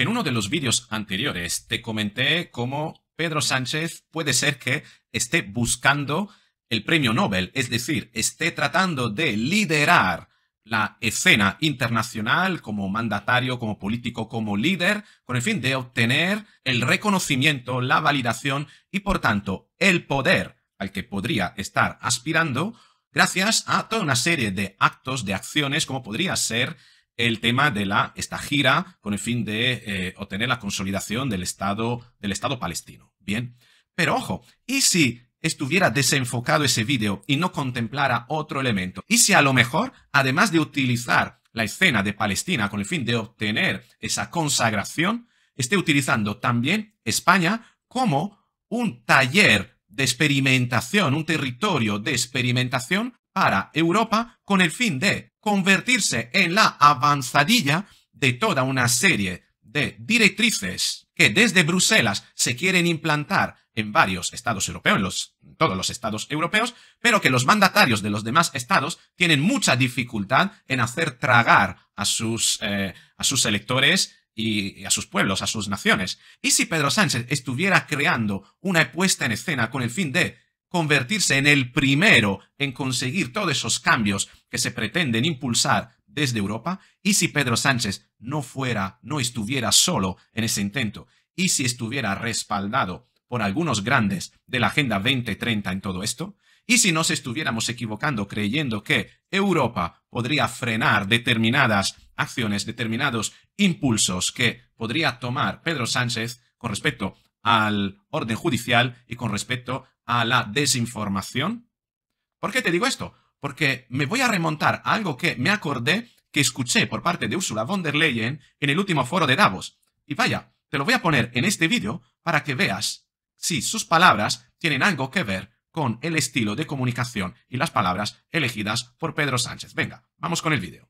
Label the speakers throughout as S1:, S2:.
S1: En uno de los vídeos anteriores te comenté cómo Pedro Sánchez puede ser que esté buscando el premio Nobel, es decir, esté tratando de liderar la escena internacional como mandatario, como político, como líder, con el fin de obtener el reconocimiento, la validación y por tanto el poder al que podría estar aspirando gracias a toda una serie de actos, de acciones, como podría ser el tema de la, esta gira con el fin de eh, obtener la consolidación del Estado, del Estado palestino. Bien, pero ojo, ¿y si estuviera desenfocado ese vídeo y no contemplara otro elemento? ¿Y si a lo mejor, además de utilizar la escena de Palestina con el fin de obtener esa consagración, esté utilizando también España como un taller de experimentación, un territorio de experimentación para Europa con el fin de convertirse en la avanzadilla de toda una serie de directrices que desde Bruselas se quieren implantar en varios estados europeos, en, todos los estados europeos, pero que los mandatarios de los demás estados tienen mucha dificultad en hacer tragar a sus, eh, a sus electores y, a sus pueblos, a sus naciones. ¿Y si Pedro Sánchez estuviera creando una puesta en escena con el fin de convertirse en el primero en conseguir todos esos cambios que se pretenden impulsar desde Europa, y si Pedro Sánchez no fuera, no estuviera solo en ese intento, y si estuviera respaldado por algunos grandes de la Agenda 2030 en todo esto, y si nos estuviéramos equivocando creyendo que Europa podría frenar determinadas acciones, determinados impulsos que podría tomar Pedro Sánchez con respecto al orden judicial y con respecto a la desinformación? ¿Por qué te digo esto? Porque me voy a remontar a algo que me acordé que escuché por parte de Ursula von der Leyen en el último foro de Davos. Y vaya, te lo voy a poner en este vídeo para que veas si sus palabras tienen algo que ver con el estilo de comunicación y las palabras elegidas por Pedro Sánchez. Venga, vamos con el vídeo.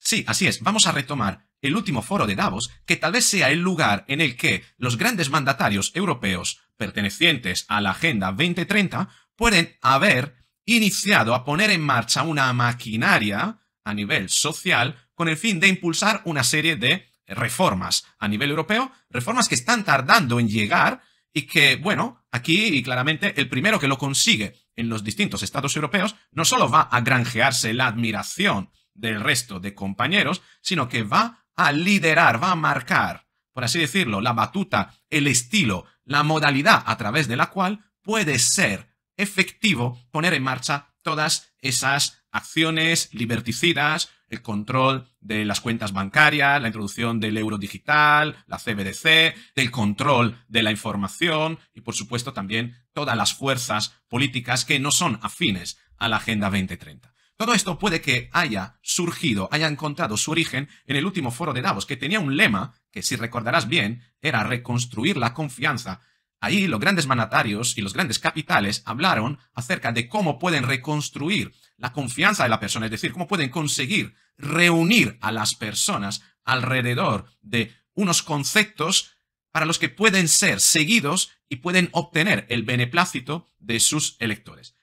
S1: Sí, así es, vamos a retomar el último foro de Davos, que tal vez sea el lugar en el que los grandes mandatarios europeos pertenecientes a la Agenda 2030 pueden haber iniciado a poner en marcha una maquinaria a nivel social con el fin de impulsar una serie de reformas a nivel europeo, reformas que están tardando en llegar y que, bueno, aquí claramente el primero que lo consigue en los distintos estados europeos no solo va a granjearse la admiración del resto de compañeros, sino que va a liderar, va a marcar, por así decirlo, la batuta, el estilo, la modalidad a través de la cual puede ser efectivo poner en marcha todas esas acciones liberticidas, el control de las cuentas bancarias, la introducción del euro digital, la CBDC, el control de la información y, por supuesto, también todas las fuerzas políticas que no son afines a la Agenda 2030. Todo esto puede que haya surgido, haya encontrado su origen en el último foro de Davos, que tenía un lema que, si recordarás bien, era reconstruir la confianza. Ahí los grandes mandatarios y los grandes capitales hablaron acerca de cómo pueden reconstruir la confianza de la persona, es decir, cómo pueden conseguir reunir a las personas alrededor de unos conceptos para los que pueden ser seguidos y pueden obtener el beneplácito de sus electores.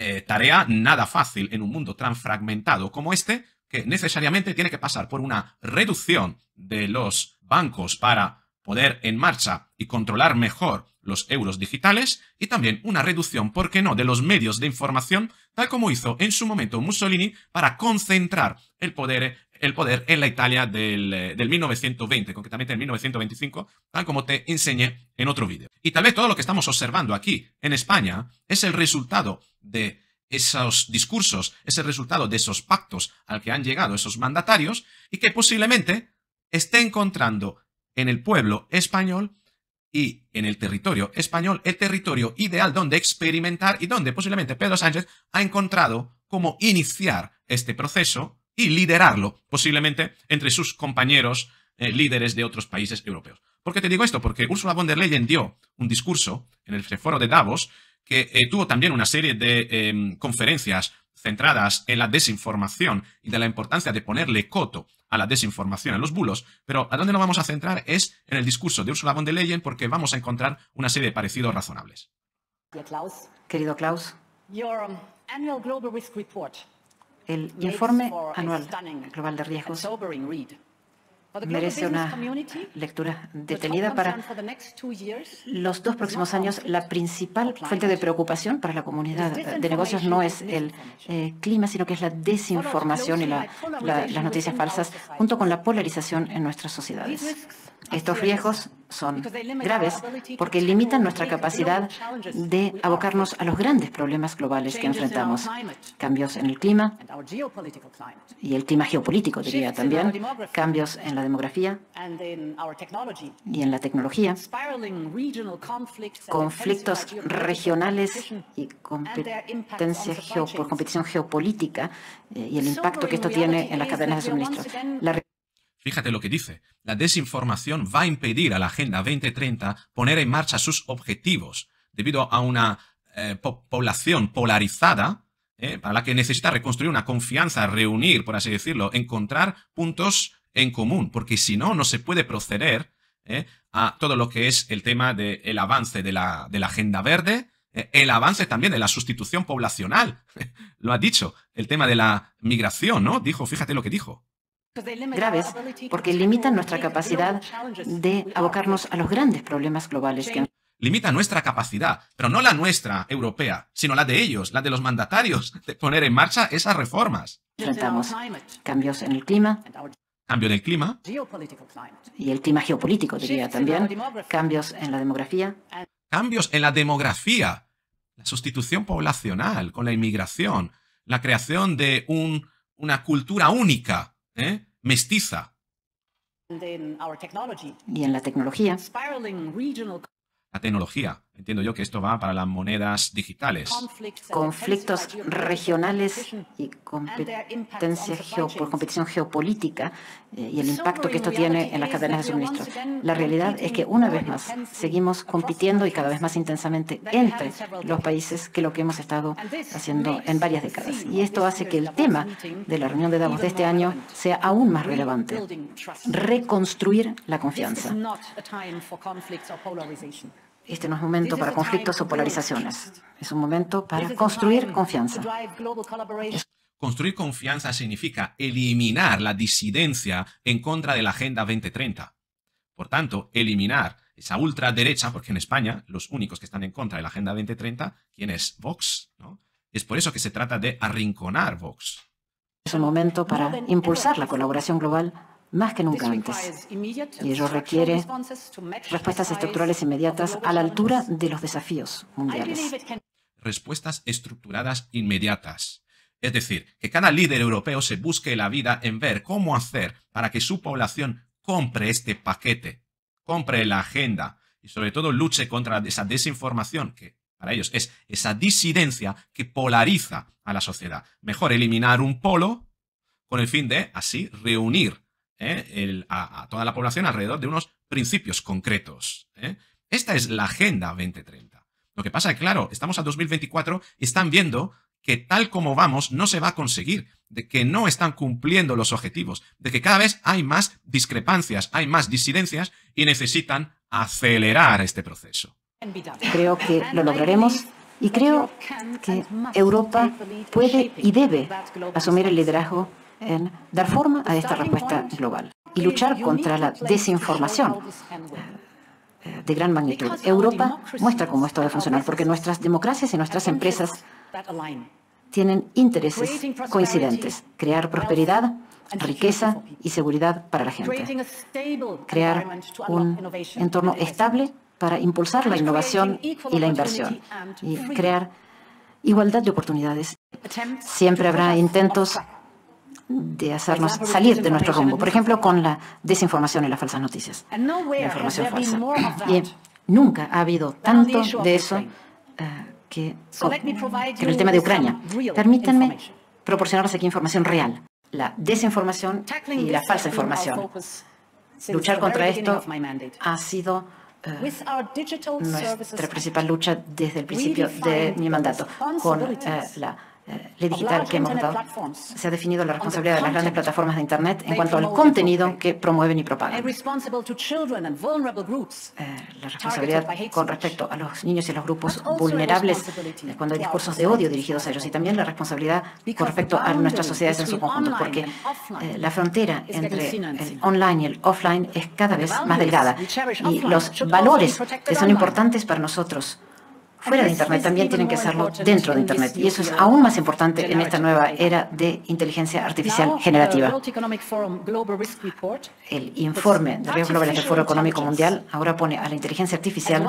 S1: Eh, tarea nada fácil en un mundo tan fragmentado como este, que necesariamente tiene que pasar por una reducción de los bancos para poder en marcha y controlar mejor los euros digitales y también una reducción, ¿por qué no?, de los medios de información, tal como hizo en su momento Mussolini para concentrar el poder el poder en la Italia del, 1920, eh, concretamente en 1925, tal como te enseñé en otro vídeo. Y tal vez todo lo que estamos observando aquí en España es el resultado de esos discursos, es el resultado de esos pactos al que han llegado esos mandatarios y que posiblemente esté encontrando en el pueblo español y en el territorio español el territorio ideal donde experimentar y donde posiblemente Pedro Sánchez ha encontrado cómo iniciar este proceso y liderarlo posiblemente entre sus compañeros eh, líderes de otros países europeos. ¿Por qué te digo esto? Porque Ursula von der Leyen dio un discurso en el foro de Davos que eh, tuvo también una serie de em, conferencias centradas en la desinformación y de la importancia de ponerle coto a la desinformación, a los bulos, pero a dónde nos vamos a centrar es en el discurso de Ursula von der Leyen porque vamos a encontrar una serie de parecidos razonables. Querido Klaus,
S2: um, risk el informe anual global de riesgos merece una lectura detenida para los dos próximos años. La principal fuente de preocupación para la comunidad de negocios no es el eh, clima, sino que es la desinformación y las noticias falsas, junto con la polarización en nuestras sociedades. Estos riesgos son graves porque limitan nuestra capacidad de abocarnos a los grandes problemas globales que enfrentamos. Cambios en el clima y el clima geopolítico, diría también, cambios en la demografía y en la tecnología, conflictos regionales y competencia geopolítica eh, y el impacto que esto tiene en las cadenas de suministro.
S1: Fíjate lo que dice. La desinformación va a impedir a la Agenda 2030 poner en marcha sus objetivos debido a una eh, población polarizada para eh, la que necesita reconstruir una confianza, reunir, por así decirlo, encontrar puntos en común, porque si no, no se puede proceder eh, a todo lo que es el tema del avance de la, de la, agenda verde, el avance también de la sustitución poblacional. lo ha dicho, el tema de la migración, ¿no? Dijo, fíjate lo que dijo.
S2: Pues graves porque limitan nuestra capacidad de abocarnos a los grandes problemas globales que
S1: limita nuestra capacidad, pero no la nuestra europea, sino la de ellos, la de los mandatarios, de poner en marcha esas reformas.
S2: cambios en el clima,
S1: cambio en el clima
S2: y el clima geopolítico, diría también, cambios en la demografía.
S1: Cambios en la demografía, la sustitución poblacional con la inmigración, la creación de un, una cultura única, ¿eh? mestiza.
S2: Y en la tecnología. La
S1: tecnología. Entiendo yo que esto va para las monedas digitales.
S2: Conflictos regionales y competencia competición geopolítica eh, y el impacto que esto tiene en las cadenas de suministro. La realidad es que una vez más seguimos compitiendo y cada vez más intensamente entre los países que lo que hemos estado haciendo en varias décadas. Y esto hace que el tema de la reunión de Davos de este año sea aún más relevante. Reconstruir la confianza. Este no es momento para conflictos o polarizaciones. Es un momento para construir confianza.
S1: Construir confianza significa eliminar la disidencia en contra de la Agenda 2030. Por tanto, eliminar esa ultraderecha, porque en España los únicos que están en contra de la Agenda 2030, ¿quién es? Vox, Es por eso que se trata de
S2: arrinconar Vox. Es un momento para impulsar la colaboración global más que nunca antes. Y ello requiere respuestas estructurales inmediatas a la altura de los desafíos mundiales.
S1: Respuestas estructuradas inmediatas. Es decir, que cada líder europeo se busque la vida en ver cómo hacer para que su población compre este paquete, compre la agenda y sobre todo luche contra esa desinformación que para ellos es esa disidencia que polariza a la sociedad. Mejor eliminar un polo con el fin de así reunir ¿eh? a, toda la población alrededor de unos principios concretos. ¿eh? Esta es la Agenda 2030. Lo que pasa es, que, claro, estamos a 2024 y están viendo que tal como vamos no se va a conseguir, de que no están cumpliendo los objetivos, de que cada vez hay más discrepancias, hay más disidencias y necesitan acelerar este proceso.
S2: Creo que lo lograremos y creo que Europa puede y debe asumir el liderazgo en dar forma a esta respuesta global y luchar contra la desinformación eh, de gran magnitud. Europa muestra cómo esto debe funcionar, porque nuestras democracias y nuestras empresas tienen intereses coincidentes, crear prosperidad, riqueza y seguridad para la gente, crear un entorno estable para impulsar la innovación y la inversión, y crear igualdad de oportunidades. Siempre habrá intentos de hacernos salir de nuestro rumbo. Por ejemplo, con la desinformación y las falsas noticias. La información falsa. Y nunca ha habido tanto de eso eh, que, en el tema de Ucrania. Permítanme proporcionarles aquí información real. La desinformación y la falsa información. Luchar contra esto ha sido eh, nuestra principal lucha desde el principio de mi mandato. Con eh, la ley digital que hemos dado, se ha definido la responsabilidad de las grandes plataformas de Internet en cuanto al contenido que promueven y propagan. Eh, la responsabilidad con respecto a los niños y los grupos vulnerables eh, cuando hay discursos de odio dirigidos a ellos y también la responsabilidad con respecto a nuestras sociedades en su conjunto, porque eh, la frontera entre el online y el offline es cada vez más delgada y los valores que son importantes para nosotros fuera de Internet, también tienen que hacerlo dentro de Internet. Y eso es aún más importante en esta nueva era de inteligencia artificial generativa. Uh, el informe del Global del Foro Económico Mundial ahora pone a la inteligencia artificial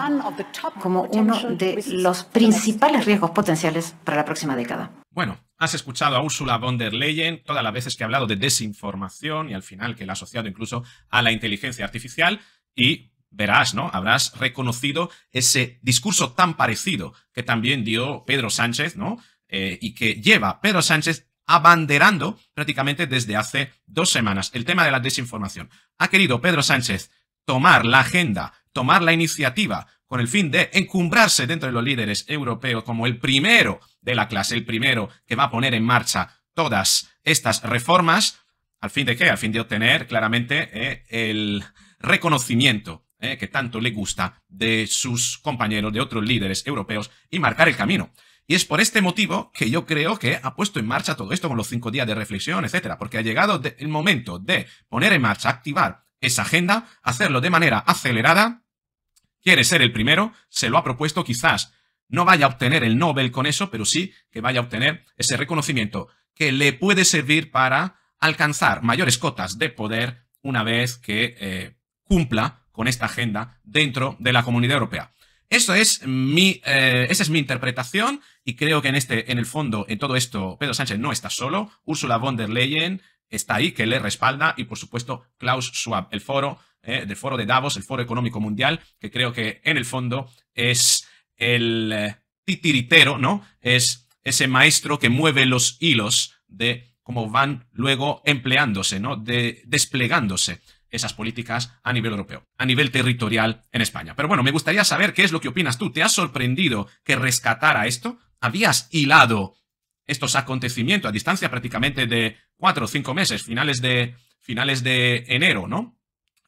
S2: como uno de los principales riesgos potenciales para la próxima década.
S1: Bueno, has escuchado a Ursula von der Leyen todas las veces que ha hablado de desinformación y al final que la ha asociado incluso a la inteligencia artificial y verás, ¿no? Habrás reconocido ese discurso tan parecido que también dio Pedro Sánchez, ¿no? Eh, y que lleva Pedro Sánchez abanderando prácticamente desde hace dos semanas el tema de la desinformación. Ha querido Pedro Sánchez tomar la agenda, tomar la iniciativa con el fin de encumbrarse dentro de los líderes europeos como el primero de la clase, el primero que va a poner en marcha todas estas reformas, al fin de qué? Al fin de obtener claramente eh, el reconocimiento eh, que tanto le gusta de sus compañeros, de otros líderes europeos, y marcar el camino. Y es por este motivo que yo creo que ha puesto en marcha todo esto con los cinco días de reflexión, etcétera, porque ha llegado el momento de poner en marcha, activar esa agenda, hacerlo de manera acelerada. Quiere ser el primero, se lo ha propuesto, quizás no vaya a obtener el Nobel con eso, pero sí que vaya a obtener ese reconocimiento que le puede servir para alcanzar mayores cotas de poder una vez que eh, cumpla con esta agenda dentro de la Comunidad Europea. Eso es mi, eh, esa es mi interpretación y creo que en, este, en el fondo, en todo esto, Pedro Sánchez no está solo. Ursula von der Leyen está ahí, que le respalda y, por supuesto, Klaus Schwab, el foro, eh, del foro de Davos, el foro económico mundial, que creo que en el fondo es el eh, titiritero, ¿no? Es ese maestro que mueve los hilos de cómo van luego empleándose, ¿no? De, desplegándose esas políticas a nivel europeo, a nivel territorial en España. Pero bueno, me gustaría saber qué es lo que opinas tú. ¿Te has sorprendido que rescatara esto? ¿Habías hilado estos acontecimientos a distancia prácticamente de cuatro o cinco meses, finales de, finales de enero, ¿no?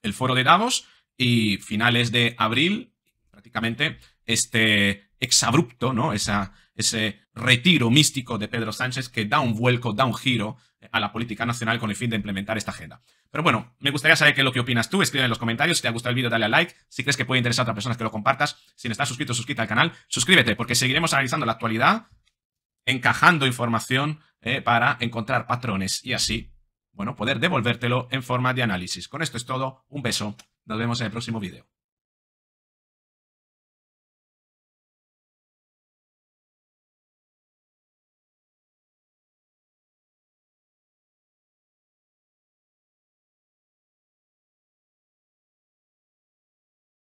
S1: El foro de Davos y finales de abril, prácticamente este exabrupto, ¿no? Esa, ese retiro místico de Pedro Sánchez que da un vuelco, da un giro eh, a la política nacional con el fin de implementar esta agenda. Pero bueno, me gustaría saber qué es lo que opinas tú. Escribe en los comentarios. Si te ha gustado el vídeo, dale a like. Si crees que puede interesar a otras personas, que lo compartas. Si no estás suscrito, suscríbete al canal. Suscríbete, porque seguiremos analizando la actualidad, encajando información eh, para encontrar patrones y así, bueno, poder devolvértelo en forma de análisis. Con esto es todo. Un beso. Nos vemos en el próximo vídeo.